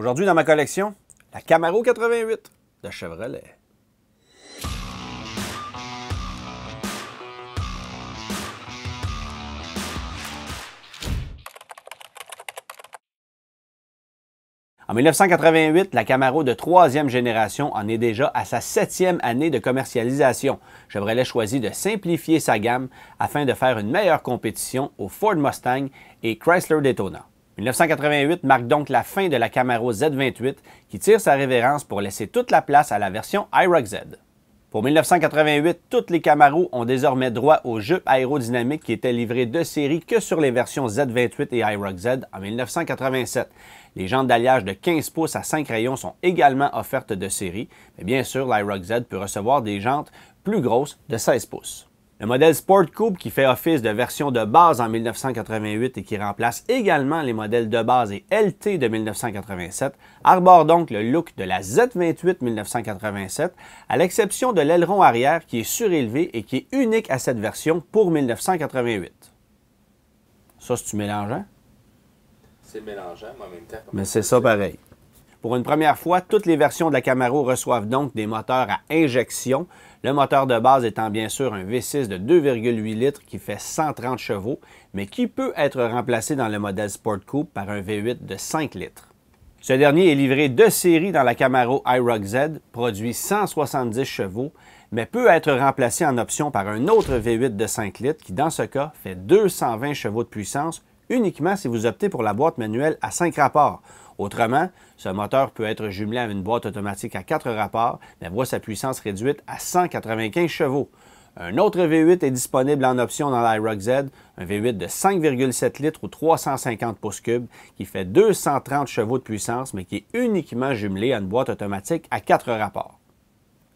Aujourd'hui, dans ma collection, la Camaro 88 de Chevrolet. En 1988, la Camaro de troisième génération en est déjà à sa septième année de commercialisation. Chevrolet choisit de simplifier sa gamme afin de faire une meilleure compétition au Ford Mustang et Chrysler Daytona. 1988 marque donc la fin de la Camaro Z28 qui tire sa révérence pour laisser toute la place à la version IROC Z. Pour 1988, toutes les Camaros ont désormais droit au jupes aérodynamique qui était livré de série que sur les versions Z28 et IROC Z en 1987. Les jantes d'alliage de 15 pouces à 5 rayons sont également offertes de série, mais bien sûr l'IROC Z peut recevoir des jantes plus grosses de 16 pouces. Le modèle Sport Coupe qui fait office de version de base en 1988 et qui remplace également les modèles de base et LT de 1987 arbore donc le look de la Z28 1987 à l'exception de l'aileron arrière qui est surélevé et qui est unique à cette version pour 1988. Ça, c'est-tu mélangeant? C'est mélangeant, en même temps... Mais c'est ça pareil. Pour une première fois, toutes les versions de la Camaro reçoivent donc des moteurs à injection, le moteur de base étant bien sûr un V6 de 2,8 litres qui fait 130 chevaux, mais qui peut être remplacé dans le modèle Sport Coupe par un V8 de 5 litres. Ce dernier est livré de série dans la Camaro IROC Z, produit 170 chevaux, mais peut être remplacé en option par un autre V8 de 5 litres qui, dans ce cas, fait 220 chevaux de puissance, uniquement si vous optez pour la boîte manuelle à 5 rapports. Autrement, ce moteur peut être jumelé à une boîte automatique à 4 rapports, mais voit sa puissance réduite à 195 chevaux. Un autre V8 est disponible en option dans l'IROC Z, un V8 de 5,7 litres ou 350 pouces cubes qui fait 230 chevaux de puissance mais qui est uniquement jumelé à une boîte automatique à 4 rapports.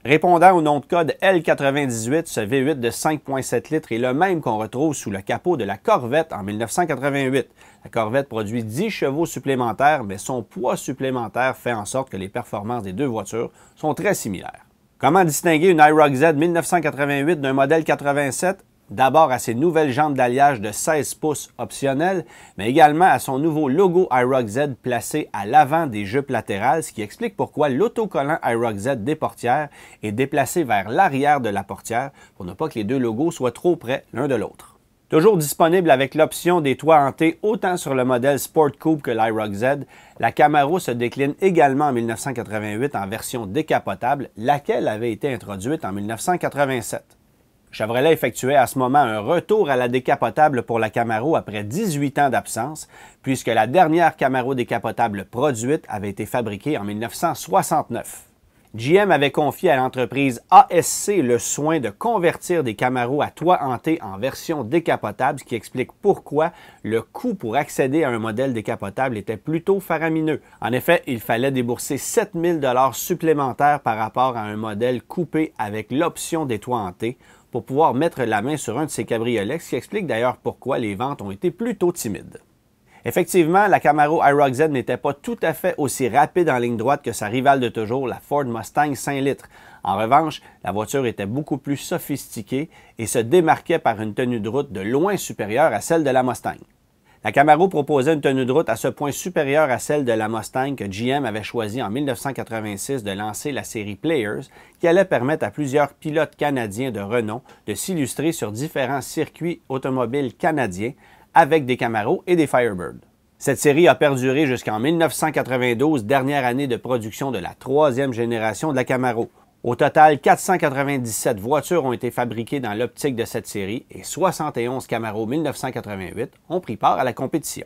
Répondant au nom de code L98, ce V8 de 5,7 litres est le même qu'on retrouve sous le capot de la Corvette en 1988. La Corvette produit 10 chevaux supplémentaires, mais son poids supplémentaire fait en sorte que les performances des deux voitures sont très similaires. Comment distinguer une IROC Z 1988 d'un modèle 87 D'abord à ses nouvelles jambes d'alliage de 16 pouces optionnelles, mais également à son nouveau logo IROC Z placé à l'avant des jupes latérales, ce qui explique pourquoi l'autocollant IROC Z des portières est déplacé vers l'arrière de la portière pour ne pas que les deux logos soient trop près l'un de l'autre. Toujours disponible avec l'option des toits hantés autant sur le modèle Sport Coupe que l'IROC Z, la Camaro se décline également en 1988 en version décapotable, laquelle avait été introduite en 1987. Chevrolet effectuait à ce moment un retour à la décapotable pour la Camaro après 18 ans d'absence, puisque la dernière Camaro décapotable produite avait été fabriquée en 1969. GM avait confié à l'entreprise ASC le soin de convertir des Camaro à toit hanté en version décapotable, ce qui explique pourquoi le coût pour accéder à un modèle décapotable était plutôt faramineux. En effet, il fallait débourser 7000 dollars supplémentaires par rapport à un modèle coupé avec l'option des toits hantés pour pouvoir mettre la main sur un de ses cabriolets, ce qui explique d'ailleurs pourquoi les ventes ont été plutôt timides. Effectivement, la Camaro IROC Z n'était pas tout à fait aussi rapide en ligne droite que sa rivale de toujours, la Ford Mustang 5 litres. En revanche, la voiture était beaucoup plus sophistiquée et se démarquait par une tenue de route de loin supérieure à celle de la Mustang. La Camaro proposait une tenue de route à ce point supérieure à celle de la Mustang que GM avait choisi en 1986 de lancer la série Players, qui allait permettre à plusieurs pilotes canadiens de renom de s'illustrer sur différents circuits automobiles canadiens avec des Camaro et des Firebird. Cette série a perduré jusqu'en 1992, dernière année de production de la troisième génération de la Camaro. Au total, 497 voitures ont été fabriquées dans l'optique de cette série et 71 Camaro 1988 ont pris part à la compétition.